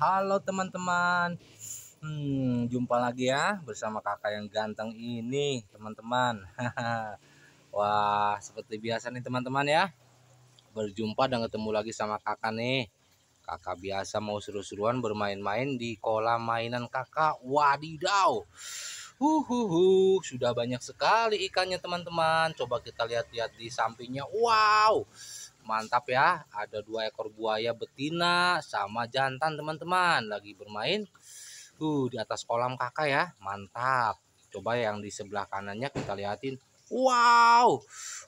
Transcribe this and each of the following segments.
Halo teman-teman hmm, Jumpa lagi ya bersama kakak yang ganteng ini teman-teman Wah seperti biasa nih teman-teman ya Berjumpa dan ketemu lagi sama kakak nih Kakak biasa mau seru-seruan bermain-main di kolam mainan kakak Wadidaw Uhuhu, sudah banyak sekali ikannya teman-teman. Coba kita lihat-lihat di sampingnya. Wow, mantap ya ada dua ekor buaya betina sama jantan teman-teman lagi bermain uh di atas kolam kakak ya mantap coba yang di sebelah kanannya kita liatin wow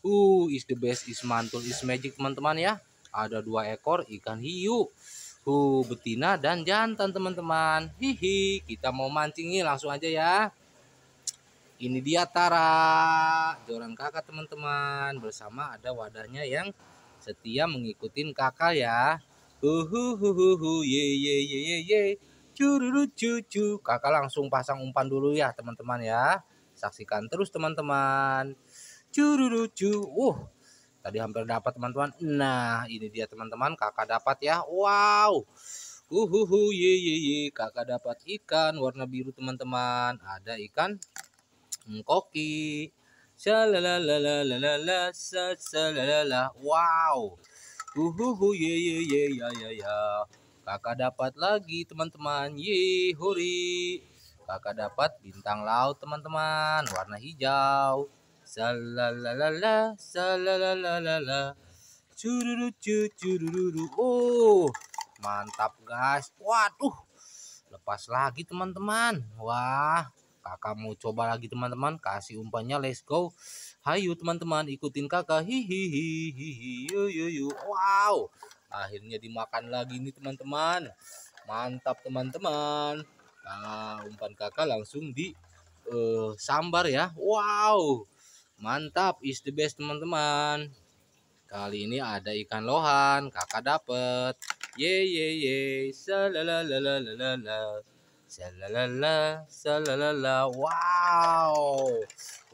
uh is the best is mantul is magic teman-teman ya ada dua ekor ikan hiu uh betina dan jantan teman-teman hihi kita mau mancing nih langsung aja ya ini dia Tara joran kakak teman-teman bersama ada wadahnya yang setia mengikuti kakak ya. Uhuhuhuhu ye ye ye ye ye. Cururu cucu. Kakak langsung pasang umpan dulu ya teman-teman ya. Saksikan terus teman-teman. Cururu cu. Uh. Tadi hampir dapat teman-teman. Nah, ini dia teman-teman, kakak dapat ya. Wow. Uhuhu ye ye ye. Kakak dapat ikan warna biru teman-teman. Ada ikan mm, koki Shalalalalalala, Wow. Uhuhu ye ye ye ya ya ya. Kakak dapat lagi teman-teman. Ye huri. Kakak dapat bintang laut teman-teman. Warna hijau. Shalalala, shalalalala. Cururu cururu. Oh. Mantap guys. Waduh. Lepas lagi teman-teman. Wah. Kakak mau coba lagi teman-teman. Kasih umpannya let's go. Hayu teman-teman ikutin kakak. Hihihi yu yu yu. Wow. Akhirnya dimakan lagi nih teman-teman. Mantap teman-teman. Nah, umpan kakak langsung di uh, sambar ya. Wow. Mantap is the best teman-teman. Kali ini ada ikan lohan, kakak dapet. Ye ye ye, salalalalalala. Salalala, salalala. Wow.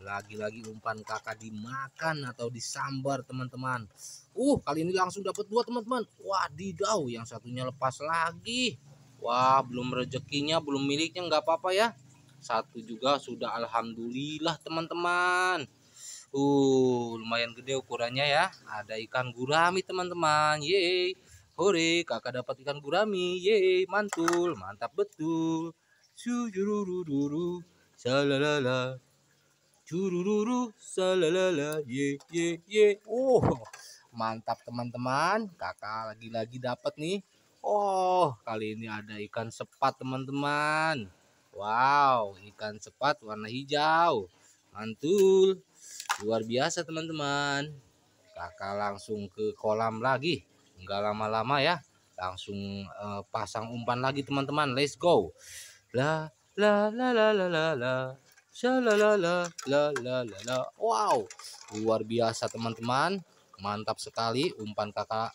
Lagi-lagi umpan kakak dimakan atau disambar, teman-teman. Uh, kali ini langsung dapat dua, teman-teman. wah didau yang satunya lepas lagi. Wah, belum rezekinya, belum miliknya, nggak apa-apa ya. Satu juga sudah alhamdulillah, teman-teman. Uh, lumayan gede ukurannya ya. Ada ikan gurami, teman-teman. Yeay. Hore, kakak dapat ikan gurami. Yeay, mantul. Mantap betul. Sujururururu. Salalala. Curururu. Salalala. Ye, ye, ye. Oh, mantap teman-teman. Kakak lagi-lagi dapat nih. Oh, kali ini ada ikan sepat teman-teman. Wow, ikan sepat warna hijau. Mantul. Luar biasa teman-teman. Kakak langsung ke kolam lagi nggak lama-lama ya langsung uh, pasang umpan lagi teman-teman let's go la la la la la la la la la la la la la wow luar biasa teman-teman mantap sekali umpan kakak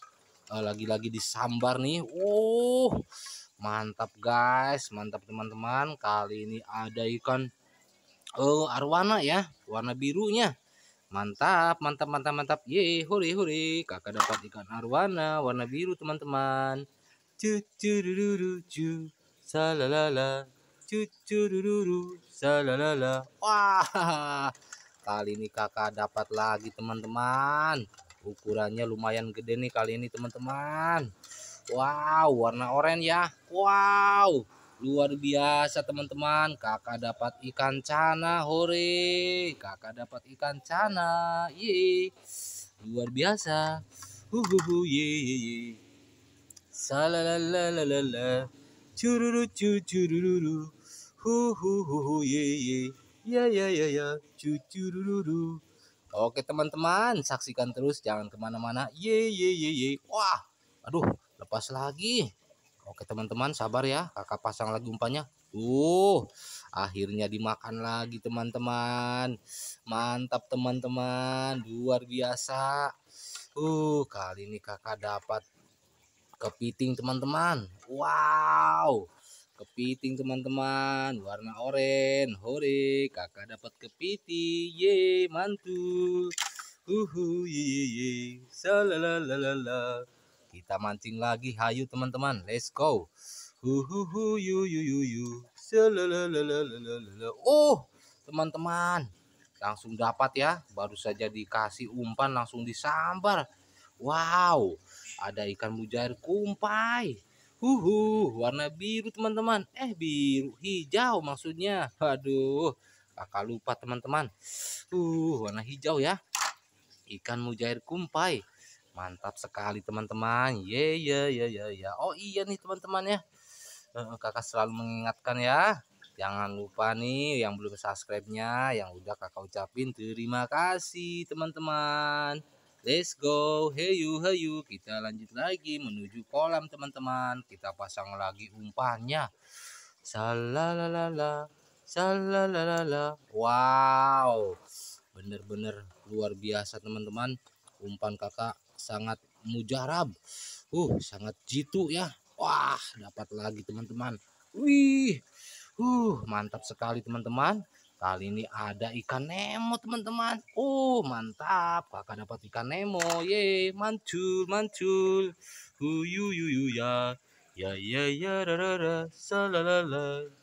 eh, lagi-lagi disambar nih uh mantap guys mantap teman-teman kali ini ada ikan uh, arwana ya warna birunya Mantap, mantap, mantap, mantap. Yeay, huri, huri. Kakak dapat ikan arwana warna biru, teman-teman. Cucururucu, Salalala. salalala. Wah, kali ini kakak dapat lagi, teman-teman. Ukurannya lumayan gede nih kali ini, teman-teman. Wow, warna oranye ya. Wow. Luar biasa teman-teman, kakak dapat ikan cana, hore. Kakak dapat ikan cana, ye. Luar biasa. Huhuhu, ye ye ye. Salalalalala. Cururu cu cururu. Huhuhu, ye ye. Ya ya ya ya, cu cururu. Oke teman-teman, saksikan terus jangan kemana-mana. Ye ye ye ye. Wah, aduh, lepas lagi. Oke teman-teman sabar ya kakak pasang lagi umpannya Uh, akhirnya dimakan lagi teman-teman Mantap teman-teman luar biasa Uh kali ini kakak dapat kepiting teman-teman Wow kepiting teman-teman warna oranye hore kakak dapat kepiting uhuh, ye mantul uhu ye ye salalalalala kita mancing lagi, hayu teman-teman. Let's go. Hu hu hu yu yu yu yu. Oh, teman-teman. Langsung dapat ya. Baru saja dikasih umpan langsung disambar. Wow, ada ikan mujair kumpai. Hu hu, warna biru teman-teman. Eh, biru hijau maksudnya. Aduh, kakak lupa teman-teman. Uh, warna hijau ya. Ikan mujair kumpai. Mantap sekali teman-teman. Ye yeah, ye yeah, ye ye Oh iya nih teman-teman ya. Kakak selalu mengingatkan ya. Jangan lupa nih yang belum subscribe-nya, yang udah kakak ucapin terima kasih teman-teman. Let's go, hey you, hey you. Kita lanjut lagi menuju kolam teman-teman. Kita pasang lagi umpannya. Salalala, salalala. Wow, bener-bener luar biasa teman-teman. Umpan kakak sangat mujarab. Uh, sangat jitu ya. Wah, dapat lagi teman-teman. Wih. Uh, mantap sekali teman-teman. Kali ini ada ikan Nemo teman-teman. Oh mantap, kakak dapat ikan Nemo. Ye, mancul, mancul. Huyu, yu, yu, ya. Ya, ya, ya, ra, ra, ra, salalala.